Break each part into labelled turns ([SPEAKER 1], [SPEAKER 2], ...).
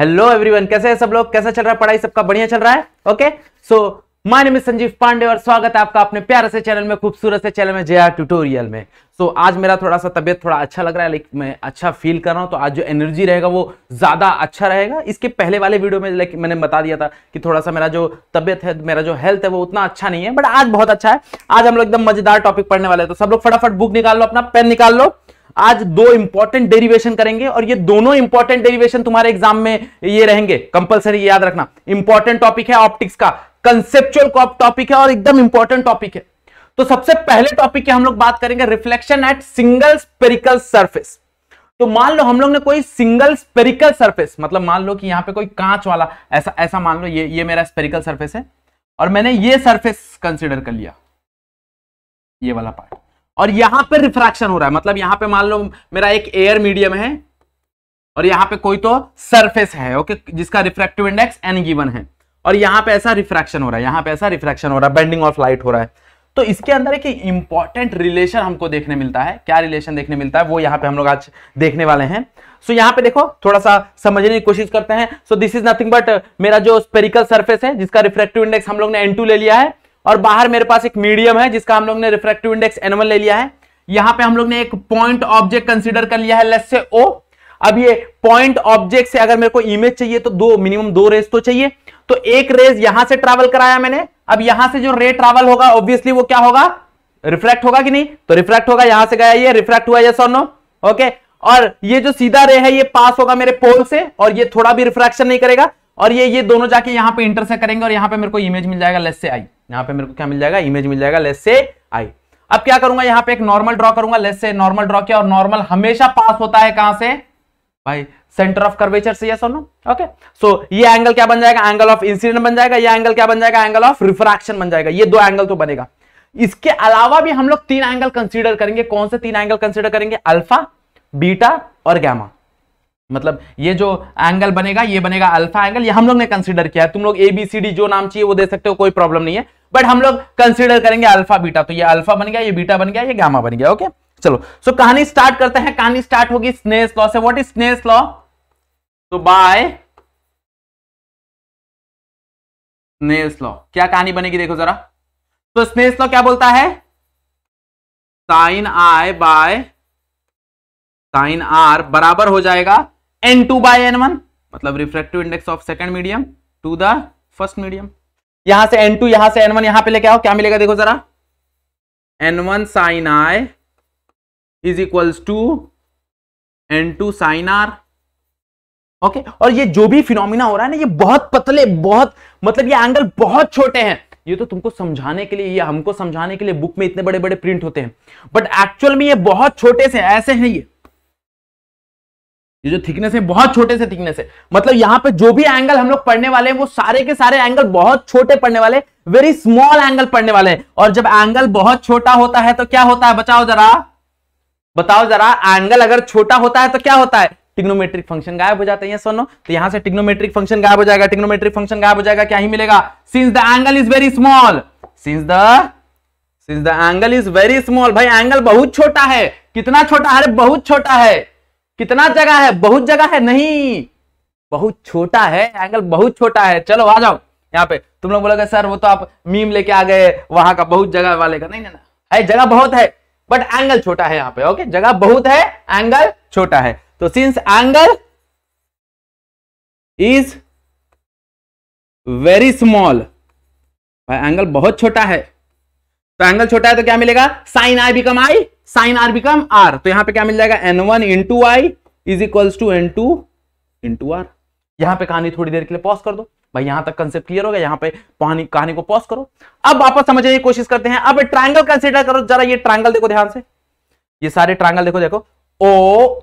[SPEAKER 1] Hello everyone कैसे हैं सब लोग कैसा चल रहा है पढ़ाई सबका बढ़िया चल रहा है okay so my name is Sanjeev Pandey और स्वागत है आपका अपने प्यारे से चैनल में खूबसूरत से चैनल में जे ट्यूटोरियल में सो so, आज मेरा थोड़ा सा तबियत थोड़ा अच्छा लग रहा है लेकिन मैं अच्छा फील कर रहा हूँ तो आज जो एनर्जी रहेगा वो ज़्यादा अच्छा रहेगा इसके पहले वाले वीडियो में लाइक मैंने बता दिया था कि थोड़ा सा मेरा जो तबियत है मेरा जो हेल्थ है वो उतना अच्छा नहीं है बट आज बहुत अच्छा है आज हम लोग एकदम मजेदार टॉपिक पढ़ने वाले तो सब लोग फटाफट बुक निकाल लो अपना पेन निकाल लो आज दो इंपॉर्टेंट डेरिवेशन करेंगे और ये दोनों इंपॉर्टेंट डेरिवेशन तुम्हारे एग्जाम में ये रहेंगे कंपलसरी याद रखना इंपॉर्टेंट टॉपिक है ऑप्टिक्स का कंसेप्चुअल टॉपिक है और एकदम इंपॉर्टेंट टॉपिक है तो सबसे पहले टॉपिक की हम लोग बात करेंगे reflection at single spherical surface तो मान लो हम लोग ने कोई सिंगल स्पेरिकल सर्फेस मतलब मान लो कि यहां पर कोई कांच वाला ऐसा ऐसा मान लो ये ये मेरा स्पेरिकल सर्फेस है और मैंने ये सर्फेस कंसिडर कर लिया ये वाला पार्ट और यहां पर रिफ्रैक्शन हो रहा है मतलब यहां पर मान लो मेरा एक एयर मीडियम है और यहां पे कोई तो सरफेस है ओके जिसका रिफ्रैक्टिव इंडेक्स एन गिवन है और यहां पे ऐसा रिफ्रैक्शन हो रहा है यहां पे ऐसा रिफ्रैक्शन हो रहा है बेंडिंग ऑफ लाइट हो रहा है तो इसके अंदर एक इंपॉर्टेंट रिलेशन हमको देखने मिलता है क्या रिलेशन देखने मिलता है वो यहां पे हम लोग आज देखने वाले हैं सो so, यहाँ पे देखो थोड़ा सा समझने की कोशिश करते हैं so this is nothing but मेरा जो स्पेरिकल सरफेस है जिसका रिफ्रेक्टिव इंडेक्स हम लोग ने एन ले लिया है और बाहर मेरे पास एक मीडियम है जिसका हम लोग ने रिफ्रेक्टिव इंडेक्स एनिमल ले लिया है यहां पे हम लोग ने एक पॉइंट ऑब्जेक्ट कंसिडर कर लिया है लेस से ओ अब ये पॉइंट ऑब्जेक्ट से अगर मेरे को इमेज चाहिए तो दो मिनिमम दो रेस तो चाहिए तो एक रेस यहां से ट्रेवल कराया मैंने अब यहां से जो रे ट्रेवल होगा ऑब्वियसली वो क्या होगा रिफ्लेक्ट होगा कि नहीं तो रिफ्लेक्ट होगा यहां से गया ये रिफ्लेक्ट हुआ यस और नो ओके और ये जो सीधा रे है ये पास होगा मेरे पोल से और ये थोड़ा भी रिफ्रैक्शन नहीं करेगा और ये ये दोनों जाके यहाँ पे इंटर से करेंगे और यहाँ पे मेरे को इमेज मिल जाएगा लेस से आई यहाँ पे मेरे को क्या मिल जाएगा इमेज मिल जाएगा लेस से आई अब क्या करूंगा यहाँ पे एक नॉर्मल ड्रॉ करूंगा लेस से नॉर्मल ड्रॉ किया और नॉर्मल हमेशा पास होता है कहां से भाई सेंटर ऑफ कर्वेचर से यस और नो ओके सो ये एंगल क्या बन जाएगा एंगल ऑफ इंसिडेंट बन जाएगा ये एंगल क्या बन जाएगा एंगल ऑफ रिफ्रैक्शन बन जाएगा ये दो एंगल तो बनेगा इसके अलावा भी हम लोग तीन एंगल कंसिडर करेंगे कौन से तीन एंगल कंसिडर करेंगे अल्फा बीटा और गैमा मतलब ये जो एंगल बनेगा ये बनेगा अल्फा एंगल ये हम लोग ने कंसिडर किया है तुम लोग ए बी सी डी जो नाम चाहिए वो दे सकते हो कोई प्रॉब्लम नहीं है बट हम लोग कंसिडर करेंगे अल्फा बीटा तो ये अल्फा बन गया ये बीटा बन गया ये गामा बन गया
[SPEAKER 2] ओके चलो सो so, कहानी स्टार्ट करते हैं कहानी स्टार्ट होगी स्नेस लॉ से वॉट इज स्नेस लॉ तो बाय स्नेस लॉ क्या कहानी बनेगी देखो जरा तो स्नेस लॉ क्या बोलता है sine
[SPEAKER 1] I by sine R बराबर हो जाएगा N two by N one मतलब refractive index of second medium to the first medium यहां से एन टू यहां से एन वन यहां पर लेके आओ क्या मिलेगा देखो जरा N one sine I is equals to N two sine R okay और ये जो भी फिनोमिना हो रहा है ना ये बहुत पतले बहुत मतलब ये एंगल बहुत छोटे हैं ये तो तुमको समझाने के लिए ये हमको समझाने के लिए बुक में इतने बड़े बड़े प्रिंट होते हैं बट एक्चुअल में ये बहुत छोटे से ऐसे हैं ये ये जो थिकनेस है बहुत छोटे से थिकनेस है मतलब यहाँ पे जो भी एंगल हम लोग पढ़ने वाले हैं वो सारे के सारे एंगल बहुत छोटे पढ़ने वाले वेरी स्मॉल एंगल पढ़ने वाले हैं और जब एंगल बहुत छोटा होता है तो क्या होता है बचाओ जरा बताओ जरा एंगल अगर छोटा होता है तो क्या होता है टिग्नोमेट्रिक फंक्शन गायब हो जाते हैं सोनो तो यहां से टिग्नोमेट्रिक फंक्शन गायब हो जाएगा टिग्नोमेट्रिक फंक्शन गायब हो जाएगा क्या ही मिलेगा since the angle is very small since the since the angle is very small भाई एंगल बहुत छोटा है कितना छोटा है बहुत छोटा है कितना जगह है बहुत जगह है नहीं बहुत छोटा है एंगल बहुत छोटा है चलो आ जाओ यहाँ पे तुम लोग बोलोगे सर वो तो आप मीम लेके आ गए वहां का बहुत जगह वाले का नहीं ना है जगह बहुत है बट एंगल छोटा है यहाँ पे ओके जगह बहुत है एंगल छोटा है तो since angle
[SPEAKER 2] is very small angle बहुत छोटा है तो एंगल छोटा है तो क्या मिलेगा sine I become I
[SPEAKER 1] sine R become R तो यहां पे क्या मिल जाएगा N one into I is equals to N two into R यहां पर कहानी थोड़ी देर के लिए पॉज कर दो भाई यहां तक कंसेप्ट क्लियर हो गया यहां पे कहानी कहानी को पॉज करो अब वापस समझने की कोशिश करते हैं अब ट्राइंगल कंसिडर करो जरा ये ट्राइंगल देखो ध्यान से ये सारे ट्राइंगल देखो देखो ओ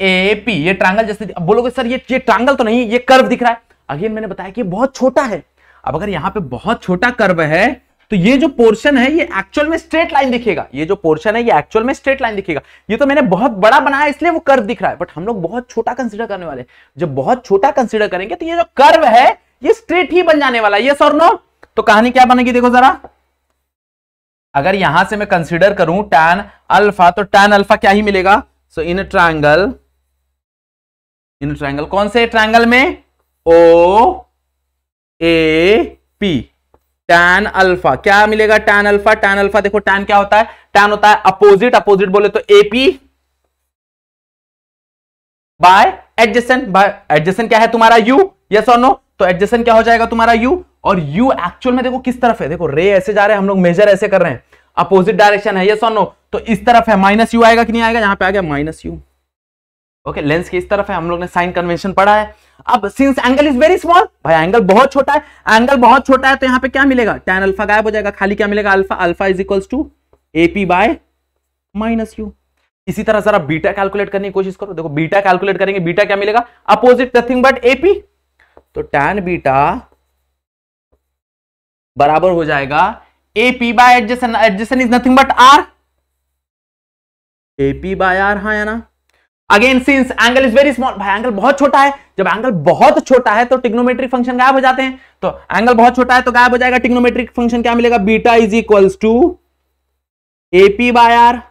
[SPEAKER 1] ए पी ये ट्राइंगल जैसे बोलोगे सर ये ये ट्राइंगल तो नहीं ये कर्व दिख रहा है अगेन मैंने बताया कि बहुत छोटा है अब अगर यहां पे बहुत छोटा कर्व है तो ये जो पोर्शन है ये एक्चुअल में स्ट्रेट लाइन दिखेगा ये जो पोर्शन है ये एक्चुअल में स्ट्रेट लाइन दिखेगा ये तो मैंने बहुत बड़ा बनाया इसलिए वो कर्व दिख रहा है बट हम लोग बहुत छोटा कंसिडर करने वाले जब बहुत छोटा कंसिडर करेंगे तो ये जो कर्व है ये स्ट्रेट ही बन जाने वाला है ये सर नो तो कहानी क्या बनेगी देखो जरा अगर यहां से मैं कंसिडर करूं टैन अल्फा तो टैन अल्फा क्या ही मिलेगा सो इन ट्राइंगल इन ट्राइंगल कौन से ट्राइंगल में O A P tan alpha क्या मिलेगा टैन अल्फा टैन अल्फा देखो टैन क्या होता है टैन होता है अपोजिट अपोजिट बोले तो AP by adjacent by adjacent क्या है तुम्हारा यू यस और नो तो एडजेसेंट क्या हो जाएगा तुम्हारा यू और यू एक्चुअल में देखो किस तरफ है देखो रे ऐसे जा रहे हैं हम लोग मेजर ऐसे कर रहे हैं अपोजिट डायरेक्शन है यस और नो तो इस तरफ है माइनस यू आएगा कि नहीं आएगा यहां पे आ गया माइनस यू ओके लेंस की इस तरफ है हम लोग ने साइन कन्वेंशन पढ़ा है अब since angle is very small भाई एंगल बहुत छोटा है एंगल बहुत छोटा है तो यहाँ पे क्या मिलेगा टेन अल्फा गायब हो जाएगा खाली क्या मिलेगा alpha alpha is equals to AP by minus U इसी तरह जरा बीटा कैलकुलेट करने की कोशिश करो देखो बीटा कैलकुलेट करेंगे बीटा क्या मिलेगा अपोजिट नथिंग बट एपी तो टैन बीटा बराबर हो जाएगा AP by adjacent adjacent is nothing but R AP by R हाँ ना again since angle is very small भाई एंगल बहुत छोटा है जब एंगल बहुत छोटा है तो टिग्नोमेट्रिक फंक्शन गायब हो जाते हैं तो एंगल बहुत छोटा है तो गायब हो जाएगा टिग्नोमेट्रिक फंक्शन क्या मिलेगा beta is equals to AP by R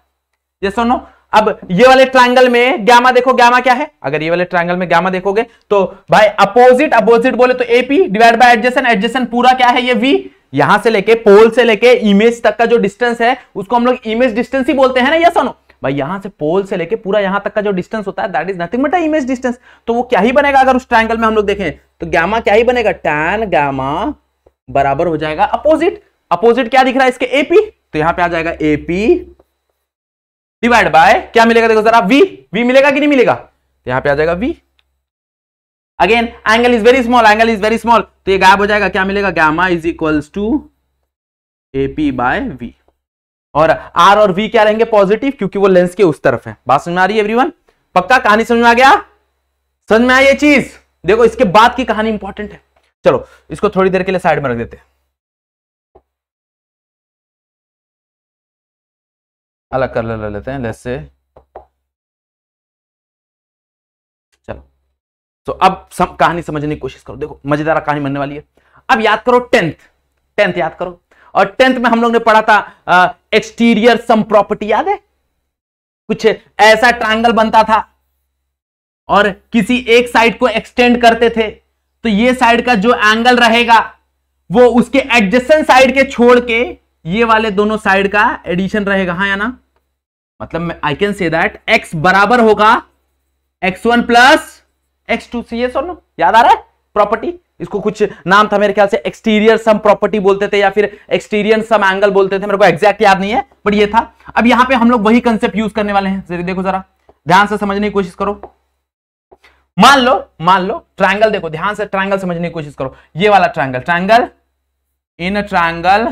[SPEAKER 1] जैसा नो अब ये वाले ट्राइंगल में गैमा देखो गैमा क्या है अगर ये वाले ट्राइंगल में गैमा देखोगे तो भाई अपोजिट अपोजिट बोले तो AP divide by adjacent adjacent पूरा क्या है ये वी यहां से लेके पोल से लेके इमेज तक का जो डिस्टेंस है उसको हम लोग इमेज डिस्टेंस ही बोलते हैं ना यस सुनो भाई यहां से पोल से लेके पूरा यहां तक का जो डिस्टेंस होता है that is nothing but image distance तो वो क्या ही बनेगा अगर उस ट्राइंगल में हम लोग देखें तो गैमा क्या ही बनेगा टैन गैमा बराबर हो जाएगा अपोजिट अपोजिट क्या दिख रहा है इसके एपी तो यहां पर आ जाएगा एपी डिवाइड बाय क्या मिलेगा देखो जरा वी वी मिलेगा कि नहीं मिलेगा तो यहां पर आ जाएगा V again angle is very small angle is very small तो ये गायब हो जाएगा क्या मिलेगा gamma is equals to AP by V और आर और वी क्या रहेंगे पॉजिटिव क्योंकि वो लेंस के उस तरफ है बात समझ में आ रही है एवरीवन पक्का कहानी समझ में आ गया समझ में आई ये चीज
[SPEAKER 2] देखो इसके बाद की कहानी इंपॉर्टेंट है चलो इसको थोड़ी देर के लिए साइड में रख देते हैं अलग कर ले लेते हैं लेस चलो तो अब
[SPEAKER 1] सम, कहानी समझने की कोशिश करो देखो मजेदार कहानी बनने वाली है अब याद करो टेंथ टेंथ याद करो और टेंथ में हम लोग ने पढ़ा था एक्सटीरियर सम प्रॉपर्टी याद है कुछ ऐसा ट्रायंगल बनता था और किसी एक साइड को एक्सटेंड करते थे तो ये साइड का जो एंगल रहेगा वो उसके एडजस्टेंट साइड के छोड़ के ये वाले दोनों साइड का एडिशन रहेगा हाँ या ना मतलब I can say that X बराबर होगा X one plus X two C S और नो याद आ रहा है प्रॉपर्टी इसको कुछ नाम था मेरे ख्याल से एक्सटीरियर सम प्रॉपर्टी बोलते थे या फिर एक्सटीरियर सम एंगल बोलते थे मेरे को एक्जैक्ट याद नहीं है बट ये था अब यहां पे हम लोग वही कंसेप्ट यूज करने वाले हैं जरिए देखो जरा ध्यान से समझने की कोशिश करो मान लो मान लो ट्रायंगल देखो ध्यान से ट्रायंगल समझने की कोशिश करो ये वाला triangle triangle in a triangle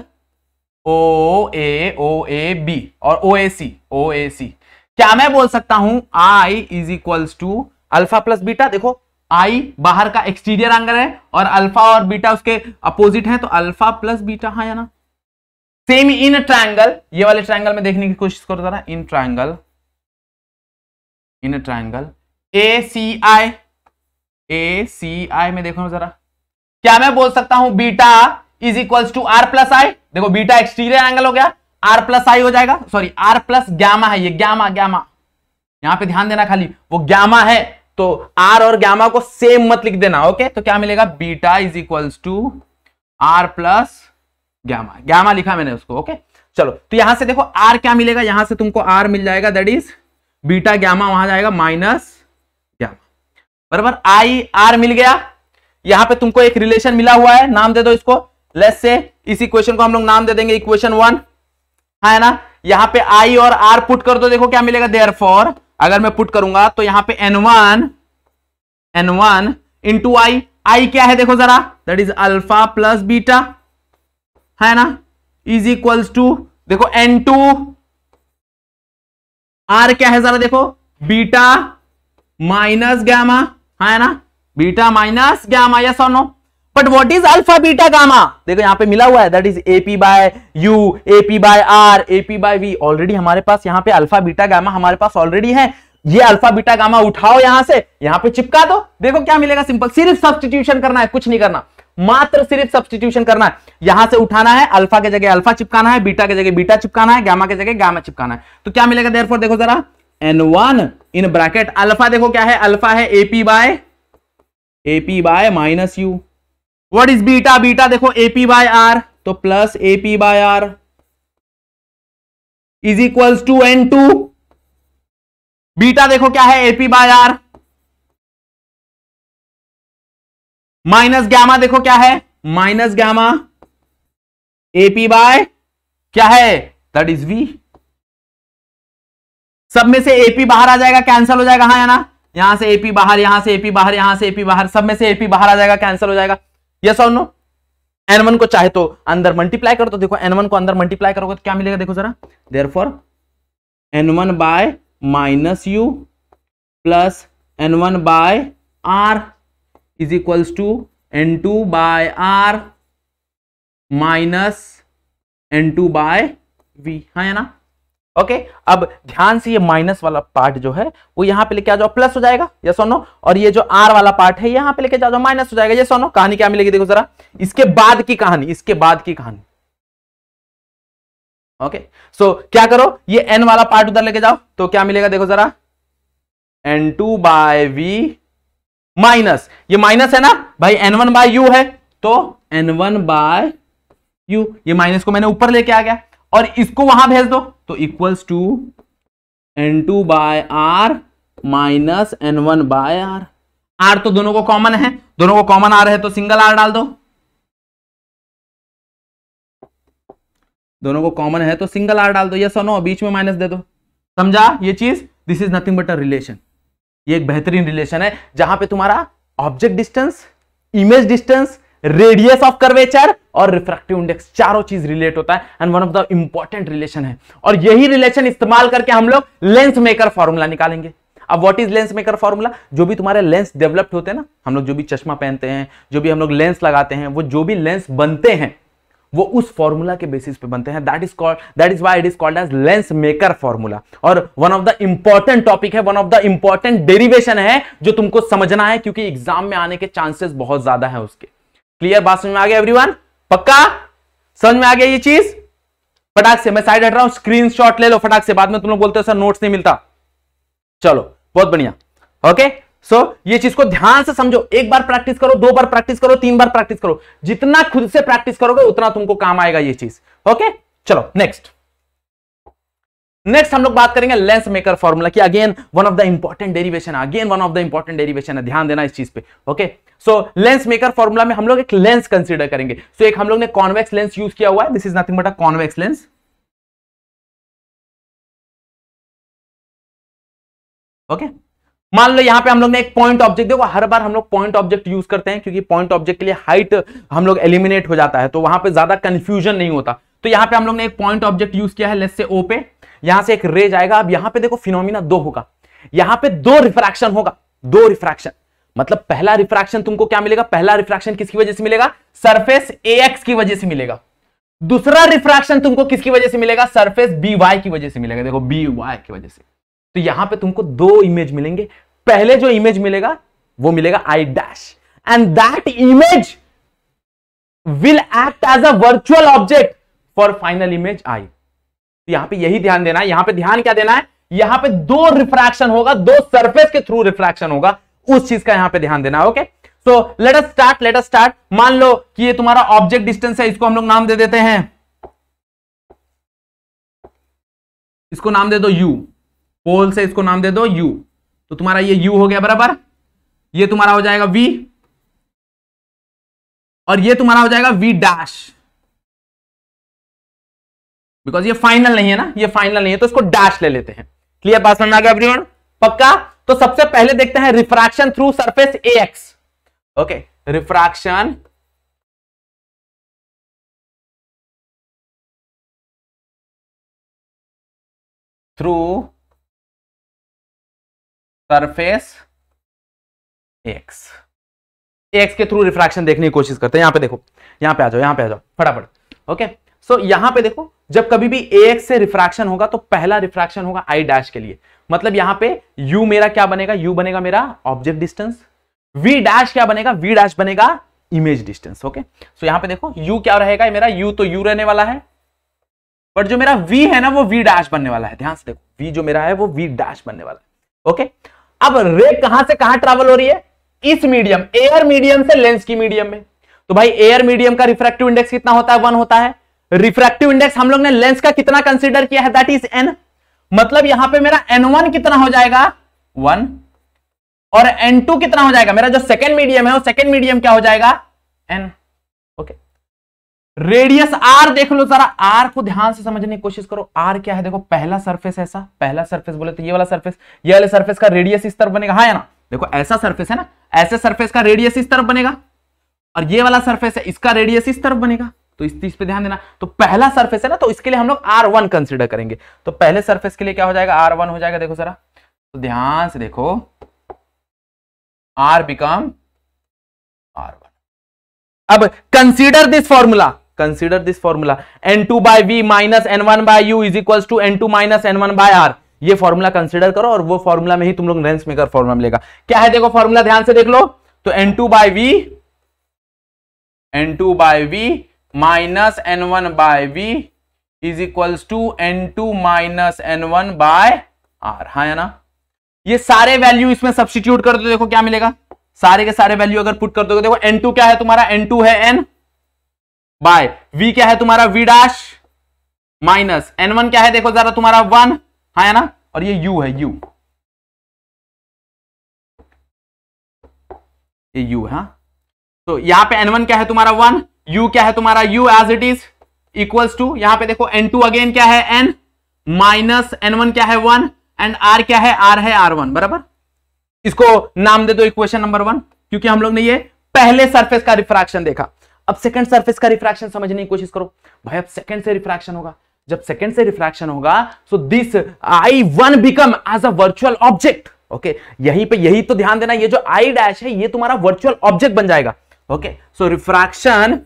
[SPEAKER 1] O A O A B और ओ ए सी ओ ए सी क्या मैं बोल सकता हूं I is equals to alpha plus beta देखो आई बाहर का एक्सटीरियर एंगल है और अल्फा और बीटा उसके अपोजिट है तो अल्फा प्लस बीटा हाँ या ना सेम इन ट्राइंगल ये वाले ट्राइंगल में देखने की कोशिश करो जरा in triangle in triangle A सी आई ए सी आई में देखो जरा क्या मैं बोल सकता हूं beta is equals to R plus I देखो बीटा एक्सटीरियर एंगल हो गया आर प्लस आई हो जाएगा सॉरी आर प्लस ग्यामा है ये ग्यामा ग्यामा यहां पे ध्यान देना खाली वो ग्यामा है तो आर और गैमा को सेम मत लिख देना ओके तो क्या मिलेगा beta is equals to R plus gamma gamma लिखा मैंने उसको ओके चलो तो यहां से देखो आर क्या मिलेगा यहां से तुमको आर मिल जाएगा दैट इज बीटा गैमा वहां जाएगा माइनस गैमा बराबर आई आर मिल गया यहां पे तुमको एक रिलेशन मिला हुआ है नाम दे दो इसको लेस से इस इक्वेशन को हम लोग नाम दे देंगे इक्वेशन वन हाँ, है ना यहां पे आई और आर पुट कर दो देखो क्या मिलेगा देयर फॉर अगर मैं पुट करूंगा तो यहां पे N one N one into I I क्या है देखो जरा that is alpha plus beta है ना इज इक्वल्स टू देखो एन टू आर क्या है जरा देखो बीटा माइनस गैमा है ना बीटा माइनस गैमा या सोनो no but what is alpha beta gamma देखो यहां पे मिला हुआ है that is AP by U AP by R AP by V already हमारे पास यहां पे अल्फा बीटा गामा हमारे पास ऑलरेडी है ये अल्फा बीटा गामा उठाओ यहां से यहां पे चिपका दो देखो क्या मिलेगा सिंपल सिर्फ सब्सटीट्यूशन करना है कुछ नहीं करना मात्र सिर्फ सब्सटीट्यूशन करना है यहां से उठाना है अल्फा के जगह अल्फा चिपकाना है बीटा के जगह बीटा चिपकाना है गामा के जगह गामा चिपकाना है तो क्या मिलेगा देयरफॉर देखो जरा N one in bracket alpha देखो क्या है अल्फा है AP by AP by minus U what is beta beta देखो एपी बाय आर तो plus
[SPEAKER 2] AP by R is equals to N two beta देखो क्या है AP by R minus gamma देखो क्या है माइनस गामा एपी बाय क्या है दट इज वी
[SPEAKER 1] सब में से एपी बाहर आ जाएगा कैंसिल हो जाएगा हाँ या ना यहां से एपी बाहर यहां से एपी बाहर यहां से एपी बाहर सब में से एपी बाहर आ जाएगा कैंसिल हो जाएगा यस और नो एन वन को चाहे तो अंदर मल्टीप्लाई करो तो देखो एन वन को अंदर मल्टीप्लाई करोगे तो क्या मिलेगा देखो जरा therefore N one by minus U plus N one by R is equals to N two by R minus N two by V हाँ ना ओके अब ध्यान से ये माइनस वाला पार्ट जो है वो यहाँ पे लेके आ जाओ प्लस हो जाएगा ये सोनो और ये जो आर वाला पार्ट है यहाँ पे लेके जाओ माइनस हो जाएगा ये सोनो कहानी क्या मिलेगी देखो जरा इसके बाद की कहानी इसके बाद की कहानी ओके सो क्या करो ये एन वाला पार्ट उधर लेके जाओ तो क्या मिलेगा देखो जरा N two by we minus ये माइनस है ना भाई एन वन बाय यू है तो एन वन बाय यू ये माइनस को मैंने ऊपर लेके आ गया और इसको वहां भेज दो तो equals to N two by R minus N one by R R तो दोनों को कॉमन है दोनों को कॉमन आर है तो सिंगल आर डाल दो दोनों को कॉमन है तो सिंगल आर डाल दो यस और नो बीच में माइनस दे दो समझा ये चीज this is nothing but a relation ये एक बेहतरीन रिलेशन है जहां पे तुम्हारा object distance image distance radius of curvature और रिफ्रैक्टिव इंडेक्स चारों चीज रिलेट होता है and one of the important relation है और यही रिलेशन इस्तेमाल करके हम लोग लेंस मेकर फॉर्मूला निकालेंगे अब what is lens maker formula जो भी तुम्हारे लेंस डेवलप्ड होते हैं ना हम लोग जो भी चश्मा पहनते हैं जो भी हम लोग लेंस लगाते हैं वो जो भी लेंस बनते हैं वो उस फॉर्मूला के बेसिस पे बनते हैं that is called that is why it is called as lens maker formula और one of the important topic है one of the important derivation है जो तुमको समझना है क्योंकि एग्जाम में आने के चांसेस बहुत ज्यादा है उसके क्लियर बात समझ में आ गया एवरीवन पक्का समझ में आ गया ये चीज फटाक से मैं साइड हट रहा हूं स्क्रीनशॉट ले लो फटाक से बाद में तुम लोग बोलते हो सर नोट्स नहीं मिलता चलो बहुत बढ़िया ओके सो so, ये चीज को ध्यान से समझो एक बार प्रैक्टिस करो दो बार प्रैक्टिस करो तीन बार प्रैक्टिस करो जितना खुद से प्रैक्टिस करोगे उतना तुमको काम आएगा ये चीज ओके चलो नेक्स्ट नेक्स्ट हम लोग बात करेंगे लेंस मेकर फॉर्मूला की again one of the important derivation again one of the important derivation है ध्यान देना इस चीज पे okay so lens maker formula में हम लोग एक लेंस कंसीडर करेंगे सो so, एक हम लोग ने कॉन्वेक्स लेंस यूज किया हुआ है this
[SPEAKER 2] is nothing but a convex lens okay मान लो यहाँ पे हम लोग ने एक पॉइंट ऑब्जेक्ट देखो हर बार हम लोग पॉइंट ऑब्जेक्ट
[SPEAKER 1] यूज करते हैं क्योंकि पॉइंट ऑब्जेक्ट के लिए हाइट हम लोग एलिमिनेट हो जाता है तो वहां पे ज्यादा कंफ्यूजन नहीं होता तो यहाँ पे हम लोग ने एक पॉइंट ऑब्जेक्ट यूज किया है लेस से ओ पे यहां से एक रेज आएगा अब यहां पे देखो फिनोमिना दो होगा यहां पे दो रिफ्रैक्शन होगा दो रिफ्रैक्शन मतलब पहला रिफ्रैक्शन तुमको क्या मिलेगा पहला रिफ्रैक्शन किसकी वजह से मिलेगा सरफेस ए की वजह से मिलेगा दूसरा रिफ्रैक्शन तुमको किसकी वजह से मिलेगा सरफेस बी वाई की वजह से मिलेगा देखो बी वाई की वजह से तो यहां पे तुमको दो इमेज मिलेंगे पहले जो इमेज मिलेगा वो मिलेगा I dash and that image will act as a virtual object for final image I तो यहां पे यही ध्यान देना है यहां पे ध्यान क्या देना है यहां पे दो रिफ्रैक्शन होगा दो सरफेस के थ्रू रिफ्रैक्शन होगा उस चीज का यहां पे ध्यान देना okay so let us start let us start मान लो कि ये तुम्हारा ऑब्जेक्ट डिस्टेंस है इसको हम लोग नाम दे देते हैं इसको नाम दे दो यू पोल से इसको नाम दे दो यू तो तुम्हारा ये यू हो गया बराबर ये तुम्हारा हो जाएगा वी
[SPEAKER 2] और ये तुम्हारा हो जाएगा वी डैश बिकॉज ये फाइनल नहीं है ना ये फाइनल नहीं है तो इसको डैश ले लेते हैं क्लियर बात समझ आ गया एवरीवन पक्का तो सबसे पहले देखते हैं refraction through surface A X okay refraction through surface X X के थ्रू रिफ्रैक्शन देखने की कोशिश करते हैं यहां पे देखो यहां पे आ जाओ यहां पे आ जाओ फटाफट ओके
[SPEAKER 1] सो यहां पे देखो जब कभी भी ए एक्स से रिफ्रैक्शन होगा तो पहला रिफ्रैक्शन होगा आई डैश के लिए मतलब यहां पे यू मेरा क्या बनेगा यू बनेगा मेरा ऑब्जेक्ट डिस्टेंस वी डैश क्या बनेगा वी डैश बनेगा इमेज डिस्टेंस ओके सो यहां पे देखो यू क्या रहेगा मेरा यू तो यू रहने वाला है बट जो मेरा वी है ना वो वी डैश बनने वाला है ध्यान से देखो वी जो मेरा है वो वी डैश बनने वाला है ओके अब रे कहां से कहां ट्रेवल हो रही है इस मीडियम एयर मीडियम से लेंस की मीडियम में तो भाई एयर मीडियम का रिफ्रैक्टिव इंडेक्स कितना होता है वन होता है रिफ्रैक्टिव इंडेक्स हम लोग ने लेंस का कितना कंसिडर किया है दैट इज एन मतलब यहां पे मेरा एन वन कितना हो जाएगा वन और एन टू कितना हो जाएगा मेरा जो सेकेंड मीडियम है वो सेकेंड मीडियम क्या हो जाएगा एन ओके रेडियस आर देख लो जरा आर को ध्यान से समझने की कोशिश करो आर क्या है देखो पहला सर्फेस ऐसा पहला सर्फेस बोले तो ये वाला सर्फेस ये वाले सर्फेस का रेडियस इस तरफ बनेगा हाँ ना देखो ऐसा सर्फेस है ना ऐसे सर्फेस का रेडियस इस तरफ बनेगा और ये वाला सर्फेस है इसका रेडियस इस तरफ बनेगा तो इस चीज पे ध्यान देना तो पहला सरफेस है ना तो इसके लिए हम लोग आर वन कंसिडर करेंगे तो पहले सरफेस के लिए क्या हो जाएगा आर वन हो जाएगा देखो सरा तो ध्यान से देखो आर बिकम आर वन अब consider this formula consider this formula N two by V minus N one by U is equal to N two minus N one by R ये फॉर्मूला कंसिडर करो और वो formula में ही तुम लोग Reigns maker formula मिलेगा क्या है देखो फॉर्मूला ध्यान से देख लो तो N two by V N two by V minus N one by V is equals to N two minus N one by R हाँ है ना ये सारे वैल्यू इसमें सब्सटीट्यूट कर दो देखो क्या मिलेगा सारे के सारे वैल्यू अगर पुट कर दोगे देखो एन टू क्या है तुम्हारा एन टू है एन बाय वी क्या है तुम्हारा V
[SPEAKER 2] dash minus N one क्या है देखो जरा तुम्हारा वन हाँ है ना और ये यू है यू ये यू है हाँ। तो यहां पे एन वन क्या है तुम्हारा वन u क्या है तुम्हारा u as it is
[SPEAKER 1] equals to यहां पे देखो n2 अगेन क्या है n माइनस n1 क्या है वन एंड r क्या है r है r1 बराबर इसको नाम दे दो इक्वेशन नंबर वन क्योंकि हम लोग ने ये पहले सरफेस का रिफ्रैक्शन देखा अब सेकंड सरफेस का रिफ्रैक्शन समझने की कोशिश करो भाई अब सेकंड से रिफ्रैक्शन होगा जब सेकंड से रिफ्रैक्शन होगा so this I one become as a virtual object okay यहीं पे यही तो ध्यान देना ये जो आई डैश है ये तुम्हारा वर्चुअल
[SPEAKER 2] ऑब्जेक्ट बन जाएगा okay so refraction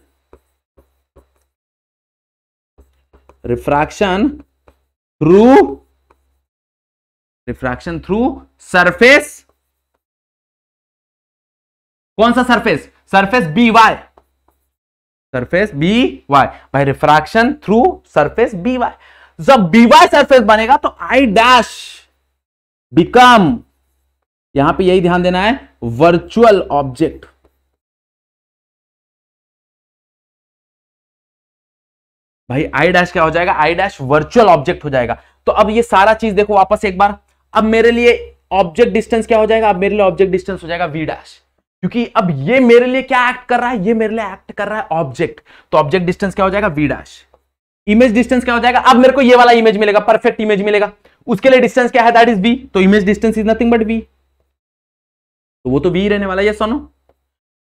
[SPEAKER 2] refraction through refraction through surface कौन सा surface surface B Y surface B Y भाई refraction
[SPEAKER 1] through surface B Y जब बी वाई सरफेस बनेगा तो आई डैश
[SPEAKER 2] बिकम यहां पे यही ध्यान देना है वर्चुअल ऑब्जेक्ट भाई आई डैश क्या हो जाएगा आई डैश वर्चुअल ऑब्जेक्ट हो जाएगा तो अब ये सारा चीज देखो वापस एक बार
[SPEAKER 1] अब मेरे लिए ऑब्जेक्ट डिस्टेंस क्या हो जाएगा अब मेरे लिए ऑब्जेक्ट डिस्टेंस हो जाएगा वी डैश क्योंकि अब ये मेरे लिए क्या एक्ट कर रहा है ये मेरे लिए एक्ट कर रहा है ऑब्जेक्ट तो ऑब्जेक्ट डिस्टेंस क्या हो जाएगा वी डैश इमेज डिस्टेंस क्या हो जाएगा अब मेरे को ये वाला इमेज मिलेगा परफेक्ट इमेज मिलेगा उसके लिए डिस्टेंस क्या है दैट इज बी तो image distance is nothing but B तो वो तो बी रहने वाला है सोनो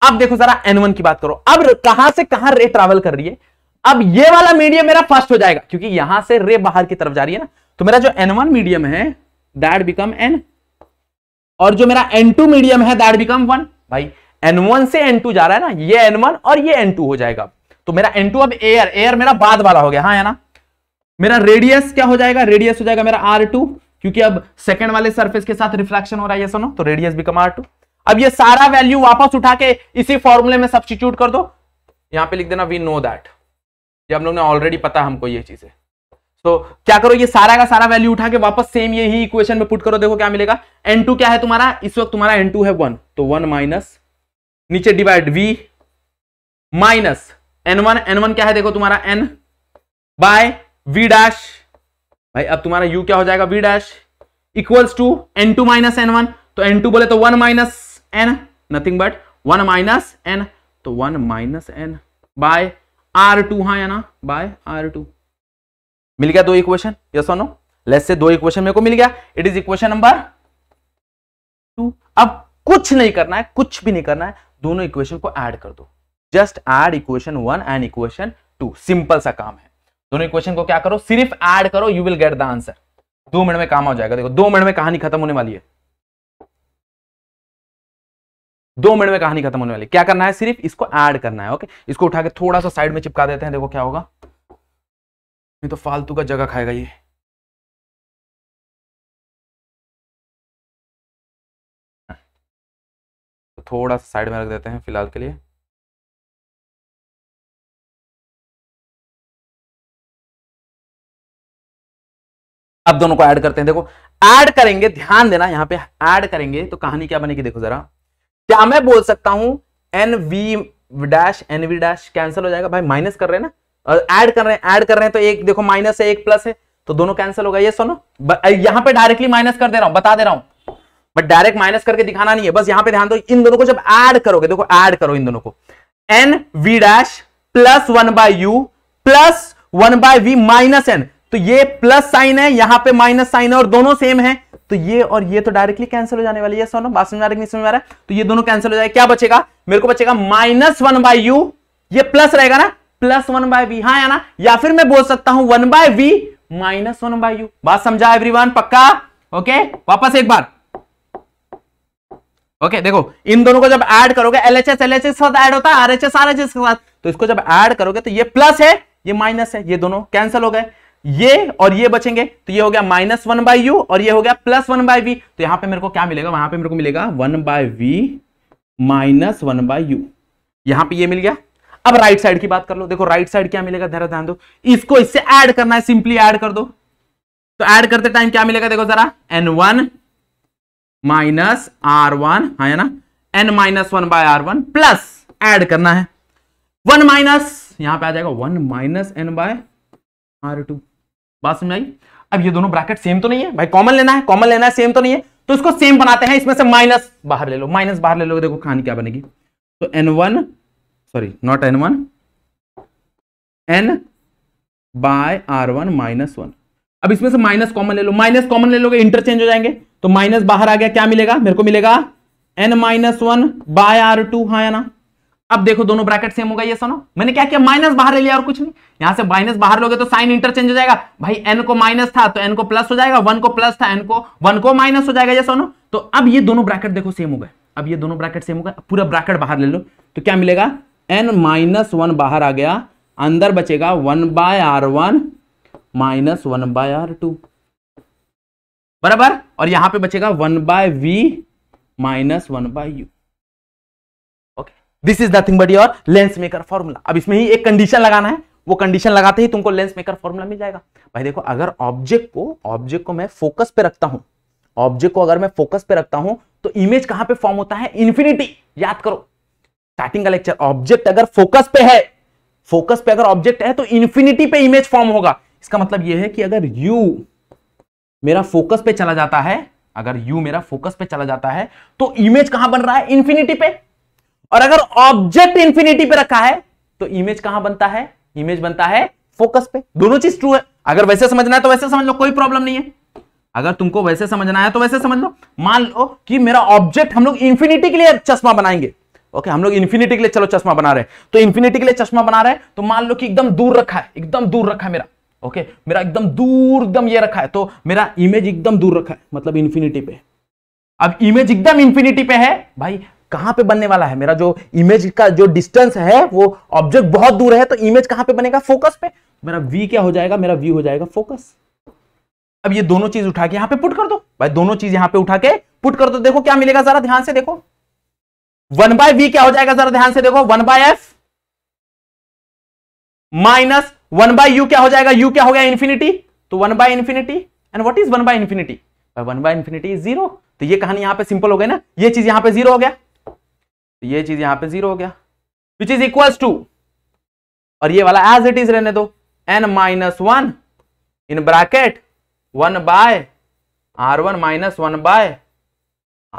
[SPEAKER 1] अब देखो जरा एन वन की बात करो अब कहां से कहां रे ट्रैवल कर रही है अब ये वाला मीडियम मेरा फर्स्ट हो जाएगा क्योंकि यहां से रे बाहर की तरफ जा रही है ना तो मेरा जो एन वन मीडियम है दैट बिकम एन और जो मेरा एन टू मीडियम है दैट बिकम वन भाई एन वन से एन टू जा रहा है ना ये एन वन और ये एन टू हो जाएगा तो मेरा एन टू अब एयर एयर मेरा बाद वाला हो गया हाँ है ना मेरा रेडियस क्या हो जाएगा रेडियस हो जाएगा मेरा आर टू क्योंकि अब सेकेंड वाले सर्फेस के साथ रिफ्लेक्शन हो रहा है सुनो तो रेडियस बिकम आर टू अब ये सारा वैल्यू वापस उठा के इसी फॉर्मूले में सब्सिट्यूट कर दो यहां पे लिख देना वी नो दैट ये हम लोग ने ऑलरेडी पता हमको ये चीज़ है तो क्या करो ये सारा का सारा वैल्यू उठा के वापस सेम ये ही इक्वेशन में पुट करो देखो क्या मिलेगा N2 क्या है तुम्हारा इस वक्त तुम्हारा N2 है वन तो वन माइनस नीचे divide V minus N1 N1 क्या है देखो तुम्हारा N बाय V डैश भाई अब तुम्हारा U क्या हो जाएगा V dash equals to N two minus N one तो एन टू बोले तो one minus N nothing but one minus N तो one minus N by R two हाँ या ना बाय आर टू मिल गया दो इक्वेशन यस और नो लेस से दो इक्वेशन मेरे को मिल गया it is equation number two अब कुछ नहीं करना है कुछ भी नहीं करना है दोनों इक्वेशन को ऐड कर दो just add equation one and equation two simple सा काम है दोनों इक्वेशन को क्या करो सिर्फ ऐड करो you will get the answer दो मिनट में काम हो जाएगा देखो दो मिनट में कहानी खत्म होने वाली है दो मिनट में कहानी खत्म होने वाली
[SPEAKER 2] क्या करना है सिर्फ इसको ऐड करना है ओके इसको उठा के थोड़ा सा साइड में चिपका देते हैं देखो क्या होगा नहीं तो फालतू का जगह खाएगा ये तो थोड़ा सा साइड में रख देते हैं फिलहाल के लिए अब दोनों को ऐड करते हैं देखो ऐड करेंगे ध्यान देना यहां पे ऐड करेंगे तो कहानी क्या बनेगी देखो जरा क्या मैं बोल सकता हूं
[SPEAKER 1] N V dash N V dash cancel हो जाएगा भाई माइनस कर रहे हैं ना और कर रहे हैं एड कर रहे हैं तो एक देखो माइनस है एक प्लस है तो दोनों कैंसिल होगा ये सुनो यहां पे डायरेक्टली माइनस कर दे रहा हूं बता दे रहा हूं बट डायरेक्ट माइनस करके दिखाना नहीं है बस यहां पे ध्यान दो इन दोनों को जब ऐड करोगे देखो ऐड करो इन दोनों को N V dash plus one by U plus one by we minus N तो ये प्लस साइन है यहां पे माइनस साइन है और दोनों सेम है तो ये और ये तो डायरेक्टली कैंसिल हो जाने वाली है सोनो बात समझ नहीं समझ आ रहा है तो ये दोनों कैंसिल हो जाएगा क्या बचेगा मेरे को बचेगा माइनस वन बाई यू ये प्लस रहेगा ना प्लस वन बाय वी हाँ ना या फिर मैं बोल सकता हूं one by we minus one by U बात समझा एवरीवन पक्का ओके वापस एक बार ओके okay, देखो इन दोनों को जब ऐड करोगे एलएचएस एलएचएस के साथ ऐड होता है आरएचएस आरएचएस के साथ तो इसको जब ऐड करोगे तो ये प्लस है ये माइनस है ये दोनों कैंसिल हो गए ये और ये बचेंगे तो ये हो गया माइनस वन बाई यू और ये हो गया प्लस वन बाई वी तो यहां पे मेरे को क्या मिलेगा वहां पे मेरे को मिलेगा one by we minus one by U यहां पर यह मिल गया अब राइट साइड की बात कर लो देखो राइट साइड क्या मिलेगा धरा ध्यान दो इसको इससे ऐड करना है सिंपली ऐड कर दो तो ऐड करते टाइम क्या मिलेगा देखो जरा N one minus R one है ना N minus one by R one plus add करना है वन माइनस यहां पे आ जाएगा one minus N by R two बात समझ आई अब ये दोनों ब्रैकेट सेम तो नहीं है भाई कॉमन लेना है कॉमन लेना है सेम तो नहीं है तो इसको सेम बनाते हैं इसमें से माइनस बाहर ले लो माइनस बाहर ले लो देखो कहानी क्या बनेगी तो N one sorry not N one N by R one minus one अब इसमें से माइनस कॉमन ले लो माइनस कॉमन ले लोगे इंटरचेंज हो जाएंगे तो माइनस बाहर आ गया क्या मिलेगा मेरे को मिलेगा N minus one by R two हाँ ना अब देखो दोनों ब्रैकेट सेम होगा ये सुनो मैंने क्या किया माइनस बाहर ले लिया और कुछ नहीं यहां से माइनस बाहर लोगे तो साइन इंटरचेंज हो जाएगा भाई एन को माइनस था तो एन को प्लस हो जाएगा वन को प्लस था एन को वन को माइनस हो जाएगा ये सुनो तो अब ये दोनों ब्रैकेट देखो सेम हो गए अब ये दोनों ब्रैकेट सेम हो गए पूरा ब्रैकेट बाहर ले लो तो क्या मिलेगा एन माइनस वन बाहर आ गया अंदर बचेगा one by R one minus one by R two बराबर और यहां पे बचेगा one by we minus one by U this is nothing but your lens maker formula अब इसमें ही एक कंडीशन लगाना है वो कंडीशन लगाते ही तुमको लेंस मेकर फॉर्मूला मिल जाएगा भाई देखो अगर ऑब्जेक्ट को ऑब्जेक्ट को मैं फोकस पे रखता हूं ऑब्जेक्ट को अगर मैं फोकस पे रखता हूं तो इमेज कहां पे फॉर्म होता है इन्फिनिटी याद करो स्टार्टिंग का लेक्चर ऑब्जेक्ट अगर फोकस पे है फोकस पे अगर ऑब्जेक्ट है तो इन्फिनिटी पे इमेज फॉर्म होगा इसका मतलब यह है कि अगर यू मेरा फोकस पे चला जाता है अगर यू मेरा फोकस पे चला जाता है तो इमेज कहां बन रहा है इन्फिनिटी पे और अगर ऑब्जेक्ट इंफिनिटी पे रखा है तो इमेज कहां बनता है इमेज बनता है फोकस पे दोनों चीज ट्रू है अगर वैसे समझना है तो वैसे समझ लो कोई प्रॉब्लम नहीं है अगर तुमको वैसे समझना है तो वैसे समझ लो मान लो कि मेरा ऑब्जेक्ट हम लोग इंफिनिटी के लिए चश्मा बनाएंगे ओके हम लोग इंफिनिटी के लिए चलो चश्मा बना रहे तो इंफिनिटी के लिए चश्मा बना रहे तो मान लो कि एकदम दूर रखा है एकदम दूर रखा है मेरा ओके मेरा एकदम दूर एकदम ये रखा है तो मेरा इमेज एकदम दूर रखा है मतलब इंफिनिटी पे अब इमेज एकदम इंफिनिटी पे है भाई कहां पे बनने वाला है मेरा जो इमेज का जो डिस्टेंस है वो ऑब्जेक्ट बहुत दूर है तो इमेज कहां पे बनेगा फोकस पे मेरा वी क्या हो जाएगा मेरा वी हो जाएगा फोकस अब ये दोनों चीज उठा के यहां पे पुट कर दो भाई दोनों चीज यहां पे उठा के पुट कर दो देखो क्या मिलेगा जरा ध्यान से देखो वन बाय वी क्या हो जाएगा जरा ध्यान से देखो one by F minus one by U क्या हो जाएगा यू क्या हो गया इन्फिनिटी तो one by infinity and what is one by infinity one by infinity is zero तो ये कहानी यहां पे सिंपल हो गई ना ये चीज यहां पे जीरो हो गया तो ये चीज यहां पे जीरो हो गया विच इज इक्वल टू और ये वाला एज इट इज रहने दो N minus one in bracket one by R one minus one by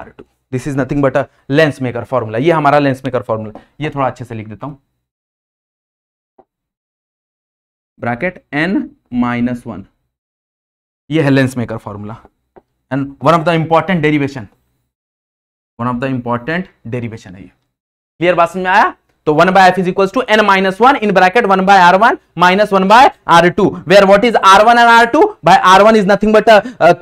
[SPEAKER 1] R two this is nothing but a lens maker formula ये हमारा लेंस मेकर फॉर्मूला
[SPEAKER 2] ये थोड़ा अच्छे से लिख देता हूं ब्रैकेट एन माइनस वन ये है lens maker formula and one
[SPEAKER 1] of the important derivation one of the important derivation है ये क्लियर बात समझ में आया तो one by F is equal to N minus one in bracket one by R one minus one by R two where what is R one and R two by R one is nothing but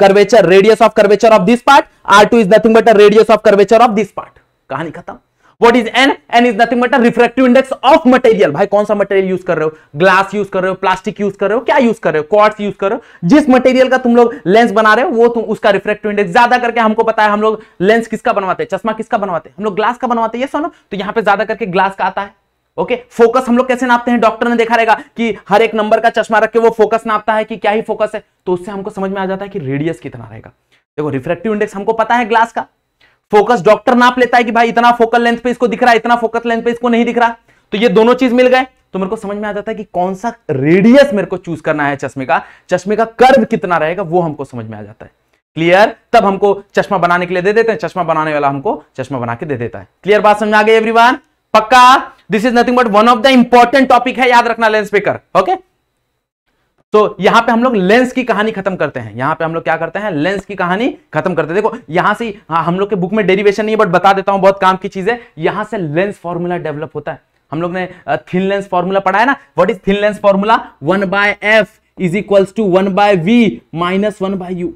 [SPEAKER 1] curvature radius of curvature of this part R two is nothing but radius of curvature of this part कहानी खत्म what is n n is nothing but refractive index of material भाई कौन सा material use कर रहे हो glass use कर रहे हो प्लास्टिक यूज कर रहे हो क्या यूज कर रहे हो क्वार्ट्स यूज कर रहे हो जिस मटेरियल का तुम लोग लेंस बना रहे हो वो तुम उसका रिफ्रैक्टिव इंडेक्स ज्यादा करके हमको पता है हम लोग लेंस किसका बनवाते हैं चश्मा किसका बनवाते हैं हम लोग ग्लास का बनवाते हैं ये सुनो तो यहाँ पे ज्यादा करके ग्लास का आता है ओके okay, फोकस हम लोग कैसे नापते हैं डॉक्टर ने देखा रहेगा कि हर एक नंबर का चश्मा रख के वो फोकस नापता है कि क्या ही फोकस है तो उससे हमको समझ में आ जाता है कि रेडियस कितना रहेगा देखो रिफ्रेक्टिव इंडेक्स हमको पता है ग्लास का फोकस डॉक्टर नाप लेता है कि भाई इतना फोकल लेंथ पे इसको दिख रहा है इतना फोकस लेंथ पे इसको नहीं दिख रहा तो ये दोनों चीज मिल गए तो मेरे को समझ में आ जाता है कि कौन सा रेडियस मेरे को चूज करना है चश्मे का चश्मे का कर्व कितना रहेगा वो हमको समझ में आ जाता है क्लियर तब हमको चश्मा बनाने के लिए दे देते हैं चश्मा बनाने वाला हमको चश्मा बना के दे देता है क्लियर बात समझ आ गई एवरीवन पक्का this is nothing but one of the important topic है याद रखना लेंस पेकर ओके okay? तो यहां पे हम लोग लेंस की कहानी खत्म करते हैं यहां पे हम लोग क्या करते हैं लेंस की कहानी खत्म करते हैं देखो यहां से हाँ, हम लोग के बुक में डेरिवेशन नहीं है बट बता देता हूं बहुत काम की चीज है यहां से लेंस फॉर्मूला डेवलप होता है हम लोग ने थिन लेंस फॉर्मूला पढ़ा है ना what is thin lens formula one by F is equals to one by we minus one by u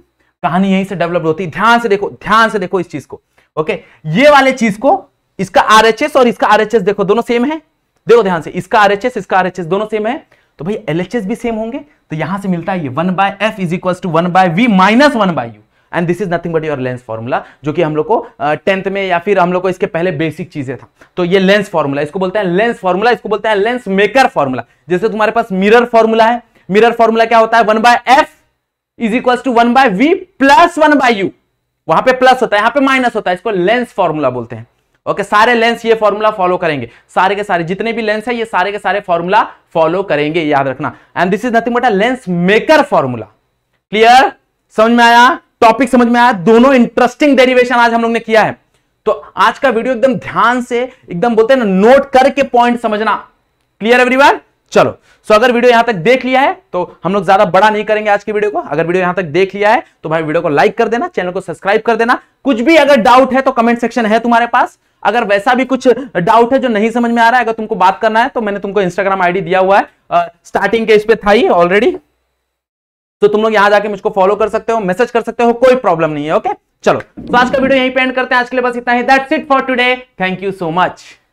[SPEAKER 1] कहानी यहीं से डेवलप होती है ध्यान से देखो ध्यान से देखो इस चीज को ओके ये वाले चीज को इसका आरएचएस और इसका एस देखो दोनों सेम है देखो ध्यान से इसका आरएचएस इसका एस दोनों सेम है तो भाई एस भी सेम होंगे तो यहां से मिलता है ये one by F is equal to one by we minus one by u and this is nothing but your lens formula जो कि हम लोग को टेंथ uh, में या फिर हम लोग को इसके पहले बेसिक चीजें था तो ये लेंस फॉर्मूला इसको बोलते हैं लेंस फॉर्मूला इसको बोलते हैं लेंस मेकर फॉर्मूला जैसे तुम्हारे पास मिरर फॉर्मूला है मिरर फॉर्मूला क्या होता है one by F is equal to one by v plus one by u वहां पे प्लस होता है यहां पे माइनस होता है इसको लेंस फॉर्मूला बोलते हैं ओके सारे लेंस ये फॉर्मूला फॉलो करेंगे सारे के सारे जितने भी लेंस है ये सारे के सारे फॉर्मूला फॉलो करेंगे याद रखना and this is nothing but a lens maker formula clear समझ में आया टॉपिक समझ में आया दोनों इंटरेस्टिंग डेरिवेशन आज हम लोग ने किया है तो आज का वीडियो एकदम ध्यान से एकदम बोलते हैं ना नोट करके पॉइंट समझना क्लियर एवरीवन चलो सो अगर वीडियो यहां तक देख लिया है तो हम लोग ज्यादा बड़ा नहीं करेंगे आज की वीडियो को अगर वीडियो यहां तक देख लिया है तो भाई वीडियो को लाइक कर देना चैनल को सब्सक्राइब कर देना कुछ भी अगर डाउट है तो कमेंट सेक्शन है तुम्हारे पास अगर वैसा भी कुछ डाउट है जो नहीं समझ में आ रहा है अगर तुमको बात करना है तो मैंने तुमको इंस्टाग्राम आईडी दिया हुआ है स्टार्टिंग के इस पे था ही ऑलरेडी तो तुम लोग यहां जाके मुझको फॉलो कर सकते हो मैसेज कर सकते हो कोई प्रॉब्लम नहीं है ओके
[SPEAKER 2] चलो तो आज का वीडियो यहीं पे एंड करते हैं आज के लिए बस इतना ही that's it for today thank you so much